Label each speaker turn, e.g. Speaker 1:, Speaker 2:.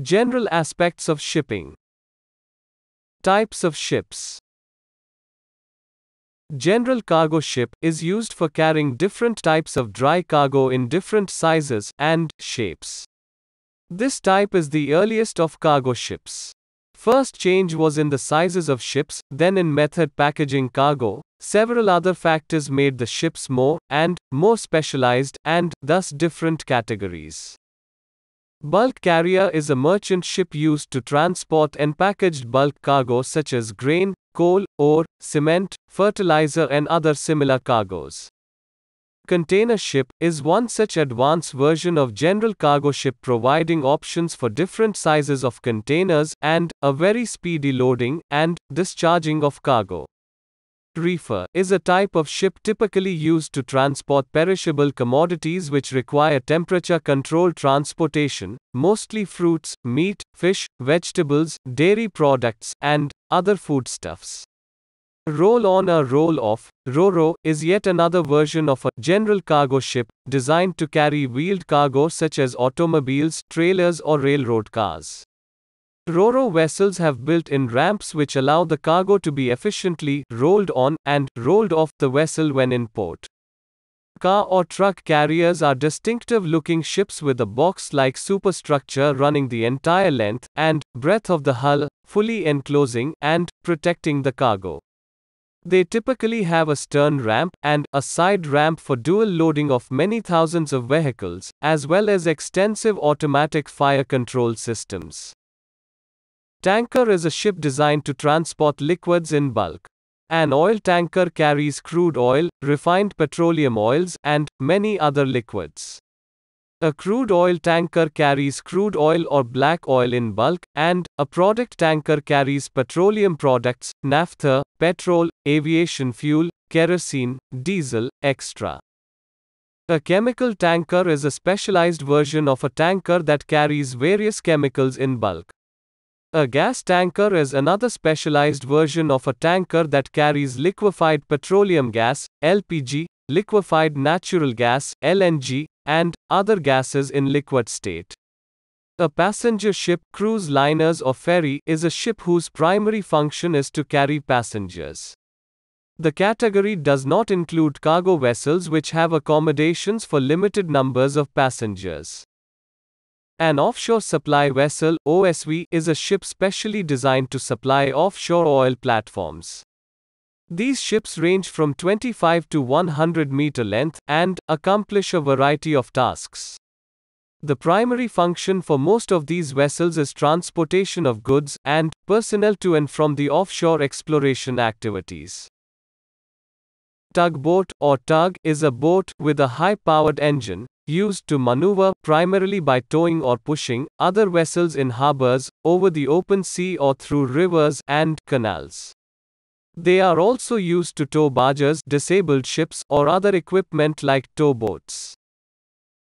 Speaker 1: General aspects of shipping. Types of ships. General cargo ship is used for carrying different types of dry cargo in different sizes and shapes. This type is the earliest of cargo ships. First change was in the sizes of ships, then in method packaging cargo. Several other factors made the ships more and more specialized and thus different categories. Bulk carrier is a merchant ship used to transport unpackaged bulk cargo such as grain, coal, ore, cement, fertilizer, and other similar cargoes. Container ship is one such advanced version of general cargo ship providing options for different sizes of containers and a very speedy loading and discharging of cargo reefer is a type of ship typically used to transport perishable commodities which require temperature controlled transportation, mostly fruits, meat, fish, vegetables, dairy products, and other foodstuffs. Roll on or roll off, RoRo, is yet another version of a general cargo ship designed to carry wheeled cargo such as automobiles, trailers, or railroad cars. Roro vessels have built-in ramps which allow the cargo to be efficiently rolled on and rolled off the vessel when in port. Car or truck carriers are distinctive looking ships with a box like superstructure running the entire length and breadth of the hull, fully enclosing and protecting the cargo. They typically have a stern ramp and a side ramp for dual loading of many thousands of vehicles, as well as extensive automatic fire control systems. Tanker is a ship designed to transport liquids in bulk. An oil tanker carries crude oil, refined petroleum oils, and many other liquids. A crude oil tanker carries crude oil or black oil in bulk, and a product tanker carries petroleum products, naphtha, petrol, aviation fuel, kerosene, diesel, extra. A chemical tanker is a specialized version of a tanker that carries various chemicals in bulk. A gas tanker is another specialized version of a tanker that carries liquefied petroleum gas, LPG, liquefied natural gas, LNG, and other gases in liquid state. A passenger ship, cruise liners, or ferry is a ship whose primary function is to carry passengers. The category does not include cargo vessels which have accommodations for limited numbers of passengers. An offshore supply vessel, OSV, is a ship specially designed to supply offshore oil platforms. These ships range from 25 to 100 meter length and accomplish a variety of tasks. The primary function for most of these vessels is transportation of goods and personnel to and from the offshore exploration activities. Tugboat or tug is a boat with a high powered engine used to maneuver, primarily by towing or pushing, other vessels in harbors, over the open sea or through rivers and canals. They are also used to tow barges, disabled ships, or other equipment like towboats.